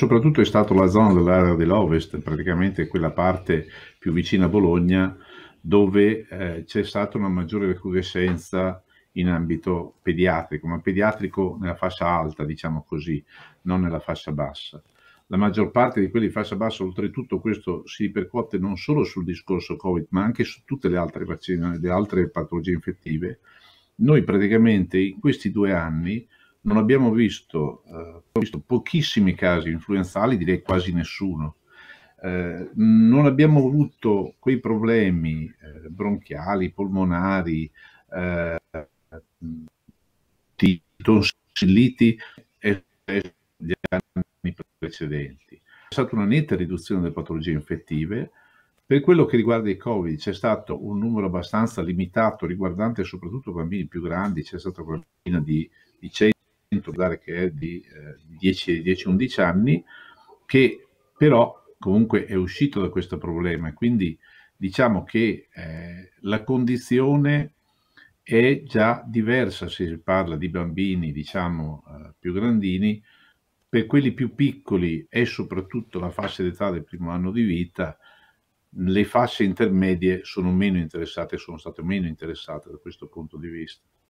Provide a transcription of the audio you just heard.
soprattutto è stata la zona dell'area dell'Ovest, praticamente quella parte più vicina a Bologna, dove eh, c'è stata una maggiore recrudescenza in ambito pediatrico, ma pediatrico nella fascia alta, diciamo così, non nella fascia bassa. La maggior parte di quelli di fascia bassa, oltretutto, questo si ripercuote non solo sul discorso Covid, ma anche su tutte le altre vaccine, le altre patologie infettive. Noi praticamente in questi due anni non abbiamo visto, eh, visto pochissimi casi influenzali, direi quasi nessuno. Eh, non abbiamo avuto quei problemi eh, bronchiali, polmonari, eh, tonsilliti degli anni precedenti. C'è stata una netta riduzione delle patologie infettive. Per quello che riguarda i Covid c'è stato un numero abbastanza limitato riguardante soprattutto bambini più grandi, c'è stata una di, di 100 che è di eh, 10-11 anni, che però comunque è uscito da questo problema. Quindi diciamo che eh, la condizione è già diversa se si parla di bambini, diciamo, eh, più grandini. Per quelli più piccoli è soprattutto la fascia d'età del primo anno di vita, le fasce intermedie sono meno interessate, sono state meno interessate da questo punto di vista.